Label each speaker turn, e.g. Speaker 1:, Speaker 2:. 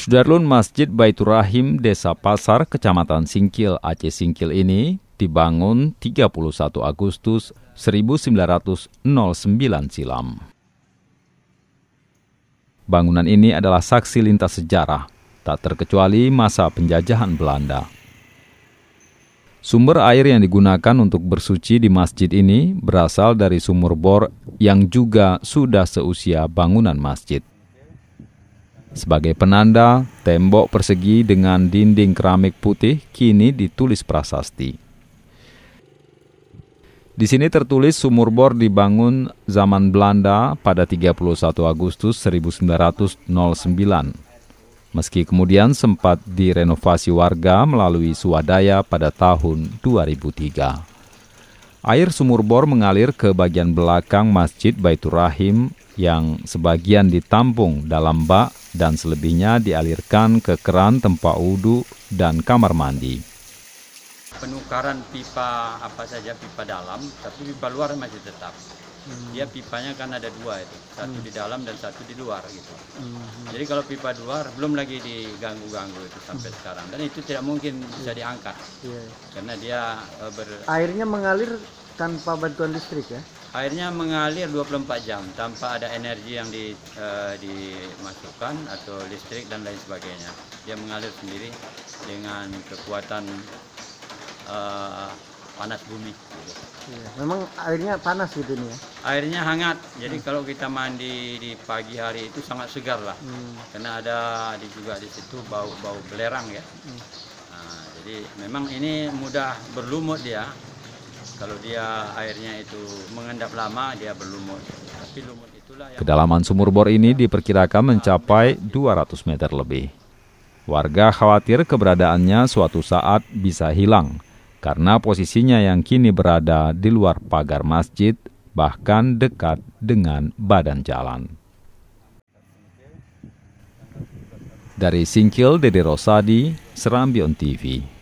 Speaker 1: Sudarlun Masjid Baitur Rahim Desa Pasar, Kecamatan Singkil, Aceh Singkil ini dibangun 31 Agustus 1909 silam. Bangunan ini adalah saksi lintas sejarah, tak terkecuali masa penjajahan Belanda. Sumber air yang digunakan untuk bersuci di masjid ini berasal dari sumur bor yang juga sudah seusia bangunan masjid. Sebagai penanda, tembok persegi dengan dinding keramik putih kini ditulis prasasti. Di sini tertulis sumur bor dibangun zaman Belanda pada 31 Agustus 1909. Meski kemudian sempat direnovasi warga melalui swadaya pada tahun 2003. Air sumur bor mengalir ke bagian belakang Masjid Baitur Rahim yang sebagian ditampung dalam bak dan selebihnya dialirkan ke keran tempat wudhu dan kamar mandi.
Speaker 2: Penukaran pipa apa saja pipa dalam, tapi pipa luar masih tetap. Hmm. Dia pipanya kan ada dua itu, satu hmm. di dalam dan satu di luar gitu. Hmm. Jadi kalau pipa luar belum lagi diganggu-ganggu itu sampai hmm. sekarang dan itu tidak mungkin bisa diangkat yeah. karena dia uh, ber... airnya mengalir tanpa bantuan listrik ya? airnya mengalir 24 jam tanpa ada energi yang di, uh, dimasukkan atau listrik dan lain sebagainya dia mengalir sendiri dengan kekuatan uh, panas bumi gitu. iya, memang airnya panas gitu nih ya airnya hangat jadi hmm. kalau kita mandi di pagi hari itu sangat segar lah hmm. karena ada di juga di situ bau bau belerang ya hmm. nah, jadi memang ini mudah berlumut dia kalau dia airnya itu mengendap lama, dia
Speaker 1: berlumut. Kedalaman sumur bor ini diperkirakan mencapai 200 meter lebih. Warga khawatir keberadaannya suatu saat bisa hilang karena posisinya yang kini berada di luar pagar masjid bahkan dekat dengan badan jalan. Dari Singkil, Dede Rosadi, Serambion TV.